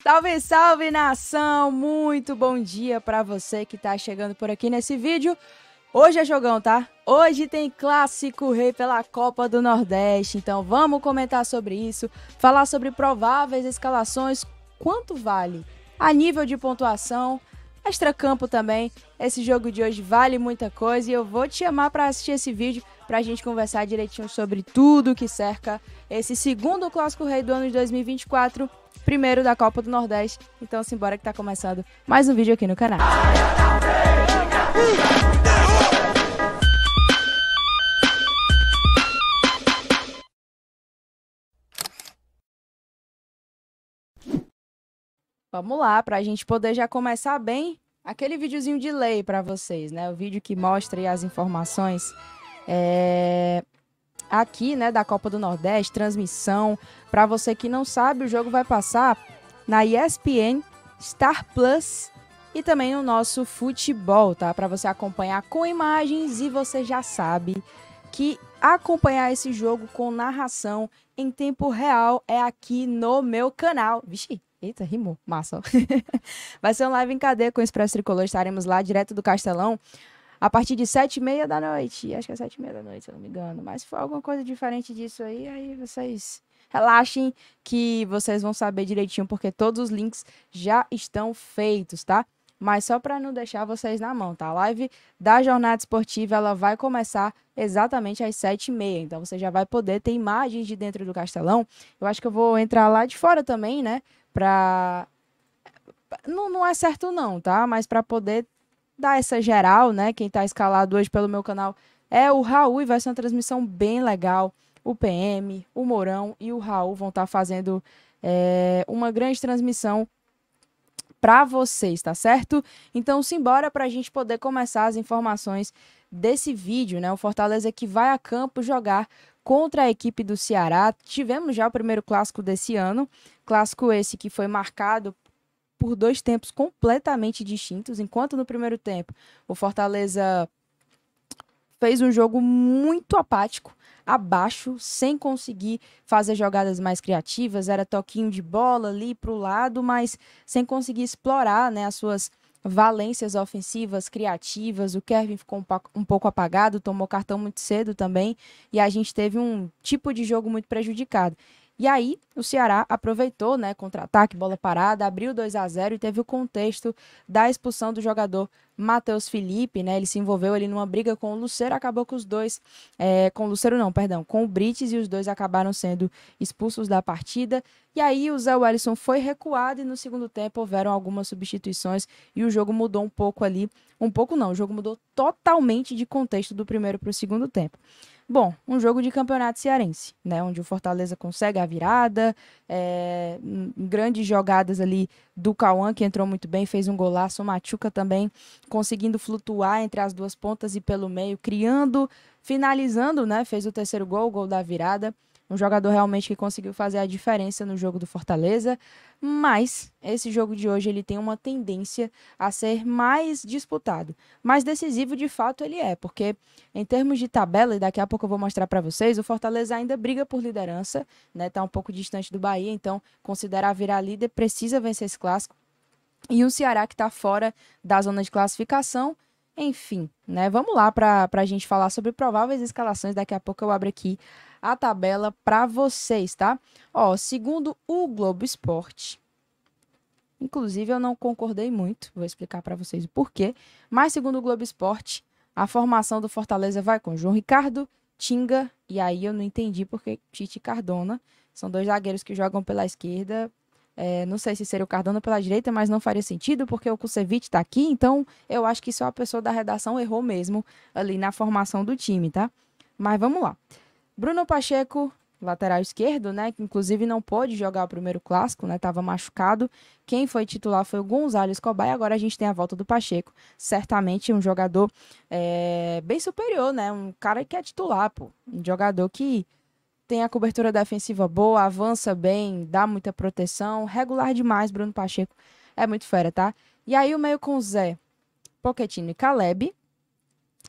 Salve, salve nação! Muito bom dia para você que tá chegando por aqui nesse vídeo. Hoje é jogão, tá? Hoje tem clássico rei pela Copa do Nordeste, então vamos comentar sobre isso, falar sobre prováveis escalações, quanto vale a nível de pontuação, extra-campo também. Esse jogo de hoje vale muita coisa e eu vou te chamar para assistir esse vídeo para a gente conversar direitinho sobre tudo que cerca esse segundo clássico rei do ano de 2024 primeiro da Copa do Nordeste. Então simbora que tá começando mais um vídeo aqui no canal. Vamos lá, para a gente poder já começar bem aquele videozinho de lei para vocês, né? O vídeo que mostra as informações. É aqui, né, da Copa do Nordeste, transmissão. Para você que não sabe, o jogo vai passar na ESPN, Star Plus e também no nosso futebol, tá? Para você acompanhar com imagens e você já sabe que acompanhar esse jogo com narração em tempo real é aqui no meu canal. Vixe, Eita, rimou. Massa. Vai ser um live em cadeia com o Expresso Tricolor. Estaremos lá direto do Castelão a partir de sete e meia da noite. Acho que é sete e meia da noite, se eu não me engano. Mas se for alguma coisa diferente disso aí, aí vocês relaxem que vocês vão saber direitinho, porque todos os links já estão feitos, tá? Mas só para não deixar vocês na mão, tá? A live da Jornada Esportiva, ela vai começar exatamente às sete e meia. Então, você já vai poder ter imagens de dentro do Castelão. Eu acho que eu vou entrar lá de fora também, né? Pra... Não, não é certo não, tá? Mas para poder dar essa geral, né? Quem está escalado hoje pelo meu canal é o Raul e vai ser uma transmissão bem legal. O PM, o Mourão e o Raul vão estar tá fazendo é, uma grande transmissão para vocês, tá certo? Então, simbora para a gente poder começar as informações desse vídeo, né? O Fortaleza que vai a campo jogar contra a equipe do Ceará. Tivemos já o primeiro clássico desse ano, clássico esse que foi marcado por dois tempos completamente distintos. Enquanto no primeiro tempo o Fortaleza fez um jogo muito apático, abaixo, sem conseguir fazer jogadas mais criativas, era toquinho de bola ali para o lado, mas sem conseguir explorar né, as suas valências ofensivas, criativas. O Kevin ficou um, pouco apagado, tomou cartão muito cedo também, e a gente teve um tipo de jogo muito prejudicado. E aí, o Ceará aproveitou, né, contra-ataque, bola parada, abriu 2 a 0 e teve o contexto da expulsão do jogador Matheus Felipe, né? Ele se envolveu ali numa briga com o Lucero, acabou com os dois, é, com o Lucero não, perdão, com o Brites e os dois acabaram sendo expulsos da partida. E aí o Zé Wellison foi recuado e no segundo tempo houveram algumas substituições e o jogo mudou um pouco ali, um pouco não, o jogo mudou totalmente de contexto do primeiro para o segundo tempo. Bom, um jogo de campeonato cearense, né? Onde o Fortaleza consegue a virada, é, hum, grandes jogadas ali do Cauã, que entrou muito bem, fez um golaço, o Machuca também conseguindo flutuar entre as duas pontas e pelo meio, criando, finalizando, né? Fez o terceiro gol, o gol da virada um jogador realmente que conseguiu fazer a diferença no jogo do Fortaleza, mas esse jogo de hoje ele tem uma tendência a ser mais disputado. Mais decisivo de fato ele é, porque em termos de tabela, e daqui a pouco eu vou mostrar para vocês, o Fortaleza ainda briga por liderança, né? está um pouco distante do Bahia, então considerar virar líder precisa vencer esse clássico. E o Ceará que está fora da zona de classificação, enfim, né? Vamos lá para a gente falar sobre prováveis escalações. Daqui a pouco eu abro aqui a tabela para vocês, tá? Ó, segundo o Globo Esporte, inclusive eu não concordei muito, vou explicar para vocês o porquê, mas segundo o Globo Esporte, a formação do Fortaleza vai com João Ricardo, Tinga, e aí eu não entendi porque Tite Cardona são dois zagueiros que jogam pela esquerda, é, não sei se seria o Cardona pela direita, mas não faria sentido, porque o Kusevich está aqui, então eu acho que só a pessoa da redação errou mesmo ali na formação do time, tá? Mas vamos lá. Bruno Pacheco, lateral esquerdo, né? Que inclusive não pôde jogar o primeiro clássico, né? Tava machucado. Quem foi titular foi o Gonzalo Escobar e agora a gente tem a volta do Pacheco. Certamente um jogador é, bem superior, né? Um cara que é titular, pô. Um jogador que tem a cobertura defensiva boa, avança bem, dá muita proteção. Regular demais, Bruno Pacheco. É muito fera, tá? E aí o meio com o Zé, Poquetino e Caleb.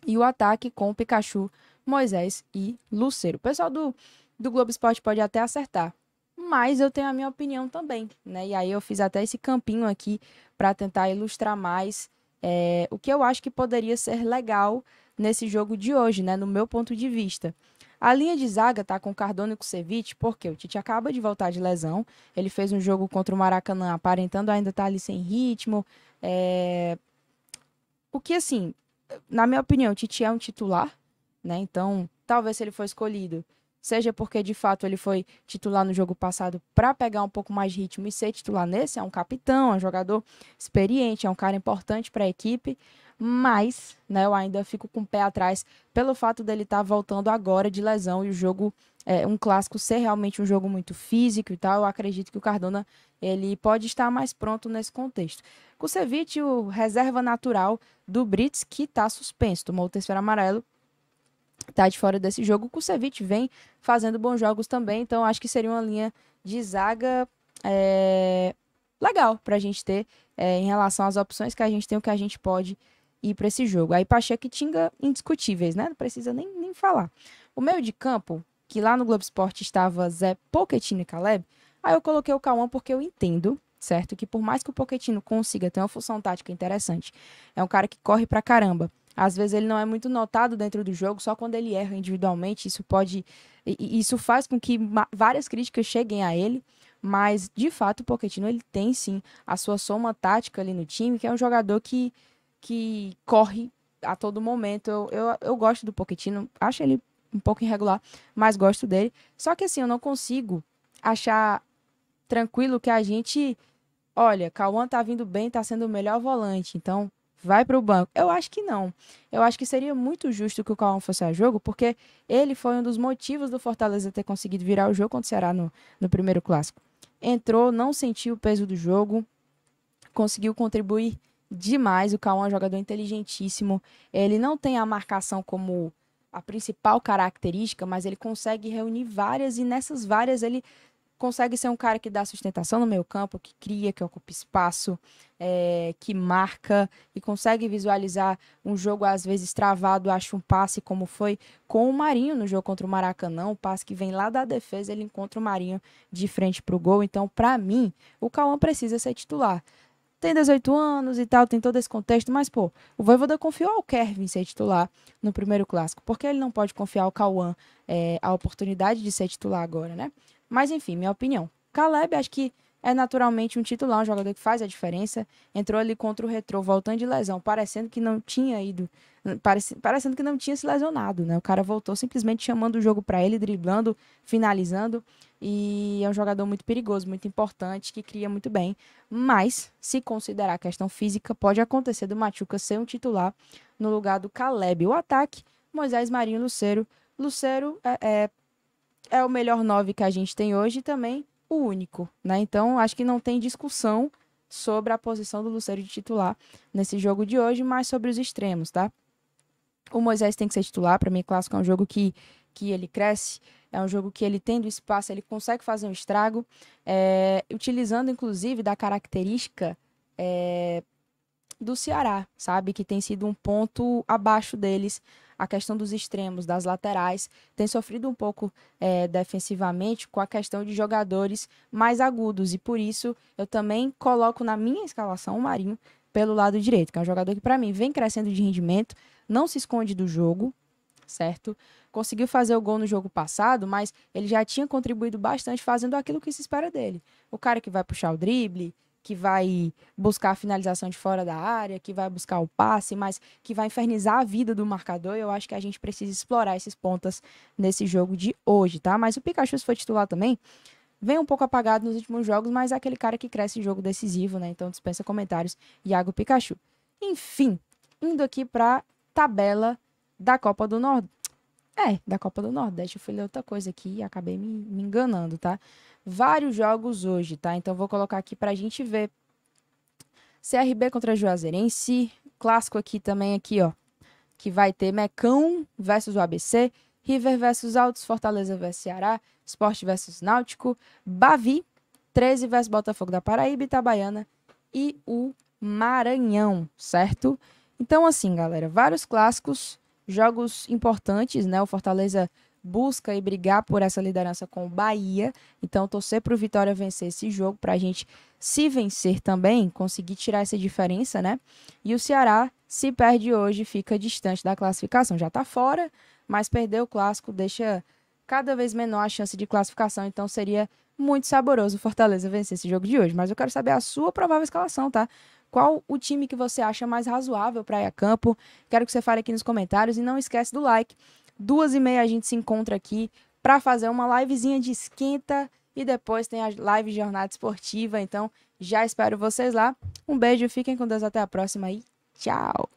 E o ataque com o Pikachu, Moisés e Lucero. O pessoal do, do Globo Esporte pode até acertar, mas eu tenho a minha opinião também, né? E aí eu fiz até esse campinho aqui para tentar ilustrar mais é, o que eu acho que poderia ser legal nesse jogo de hoje, né? No meu ponto de vista. A linha de zaga tá com Cardona e Kusevic, porque o Tite acaba de voltar de lesão. Ele fez um jogo contra o Maracanã, aparentando ainda estar tá ali sem ritmo. É... O que, assim, na minha opinião, o Tite é um titular, né? Então, talvez se ele foi escolhido, seja porque de fato ele foi titular no jogo passado para pegar um pouco mais de ritmo e ser titular nesse, é um capitão, é um jogador experiente, é um cara importante para a equipe, mas, né, eu ainda fico com o pé atrás pelo fato dele estar tá voltando agora de lesão e o jogo é, um clássico ser realmente um jogo muito físico e tal, eu acredito que o Cardona ele pode estar mais pronto nesse contexto. Kusevich, o reserva natural do Brits, que está suspenso, tomou o terceiro amarelo tá de fora desse jogo. O Kusevich vem fazendo bons jogos também, então acho que seria uma linha de zaga é, legal para a gente ter é, em relação às opções que a gente tem, o que a gente pode ir para esse jogo. Aí Pacheco e Tinga indiscutíveis, né? Não precisa nem, nem falar. O meio de campo, que lá no Globo Esporte estava Zé Pochettino e Caleb, aí eu coloquei o Cauã porque eu entendo certo? Que por mais que o Pochettino consiga ter uma função tática interessante, é um cara que corre pra caramba. Às vezes ele não é muito notado dentro do jogo, só quando ele erra individualmente, isso pode isso faz com que várias críticas cheguem a ele, mas de fato o Pochettino ele tem sim a sua soma tática ali no time, que é um jogador que que corre a todo momento. Eu, eu, eu gosto do Pochettino, acho ele um pouco irregular, mas gosto dele. Só que assim, eu não consigo achar tranquilo que a gente, olha, Cauã tá vindo bem, tá sendo o melhor volante, então vai para o banco. Eu acho que não. Eu acho que seria muito justo que o Cauã fosse a jogo, porque ele foi um dos motivos do Fortaleza ter conseguido virar o jogo contra o Ceará no, no primeiro clássico. Entrou, não sentiu o peso do jogo, conseguiu contribuir demais. O Cauã é um jogador inteligentíssimo. Ele não tem a marcação como a principal característica, mas ele consegue reunir várias e nessas várias ele consegue ser um cara que dá sustentação no meio campo, que cria, que ocupa espaço, é, que marca e consegue visualizar um jogo às vezes travado, acha um passe como foi com o Marinho no jogo contra o Maracanã, um passe que vem lá da defesa, ele encontra o Marinho de frente para o gol. Então, para mim, o Cauã precisa ser titular. Tem 18 anos e tal, tem todo esse contexto, mas, pô, o Voivoda confiou ao Kervin ser titular no primeiro clássico. Por que ele não pode confiar ao Cauã é, a oportunidade de ser titular agora, né? Mas enfim, minha opinião. Caleb, acho que é naturalmente um titular, um jogador que faz a diferença. Entrou ali contra o Retrô, voltando de lesão, parecendo que não tinha ido, parece, parecendo que não tinha se lesionado, né? O cara voltou simplesmente chamando o jogo para ele, driblando, finalizando. E é um jogador muito perigoso, muito importante, que cria muito bem. Mas, se considerar a questão física, pode acontecer do Machuca ser um titular no lugar do Caleb. O ataque, Moisés Marinho Lucero. Lucero é, é é o melhor nove que a gente tem hoje e também o único, né? Então, acho que não tem discussão sobre a posição do Lucero de titular nesse jogo de hoje, mas sobre os extremos, tá? O Moisés tem que ser titular, para mim clássico é um jogo que que ele cresce, é um jogo que ele tendo espaço, ele consegue fazer um estrago, é, utilizando inclusive da característica é, do Ceará, sabe? Que tem sido um ponto abaixo deles. A questão dos extremos, das laterais, tem sofrido um pouco é, defensivamente com a questão de jogadores mais agudos. E por isso eu também coloco na minha escalação o Marinho pelo lado direito, que é um jogador que, para mim, vem crescendo de rendimento, não se esconde do jogo, certo? Conseguiu fazer o gol no jogo passado, mas ele já tinha contribuído bastante fazendo aquilo que se espera dele. O cara que vai puxar o drible, que vai buscar a finalização de fora da área, que vai buscar o passe, mas que vai infernizar a vida do marcador. Eu acho que a gente precisa explorar esses pontas nesse jogo de hoje, tá? Mas o Pikachu, se for titular também, vem um pouco apagado nos últimos jogos, mas é aquele cara que cresce em jogo decisivo, né? Então dispensa comentários, Iago Pikachu. Enfim, indo aqui para tabela da Copa do Nordeste é, da Copa do Nordeste. Eu fui ler outra coisa aqui e acabei me, me, enganando, tá? Vários jogos hoje, tá? Então vou colocar aqui pra gente ver. CRB contra Juazeirense. Clássico aqui também, aqui, ó. Que vai ter Mecão versus o ABC. River versus Altos, Fortaleza versus Ceará. Sport versus Náutico. Bavi, 13 versus Botafogo da Paraíba, Itabaiana e o Maranhão, certo? Então, assim, galera, vários clássicos jogos importantes, né? O Fortaleza busca e brigar por essa liderança com o Bahia. Então, torcer para o Vitória vencer esse jogo, para a gente se vencer também, conseguir tirar essa diferença, né? E o Ceará, se perde hoje, fica distante da classificação. Já está fora, mas perder o clássico deixa cada vez menor a chance de classificação. Então, seria muito saboroso o Fortaleza vencer esse jogo de hoje. Mas eu quero saber a sua provável escalação, tá? Qual o time que você acha mais razoável para ir a campo? Quero que você fale aqui nos comentários e não esquece do like. Duas e meia a gente se encontra aqui para fazer uma livezinha de esquenta e depois tem a live jornada esportiva. Então já espero vocês lá. Um beijo, fiquem com Deus até a próxima e tchau!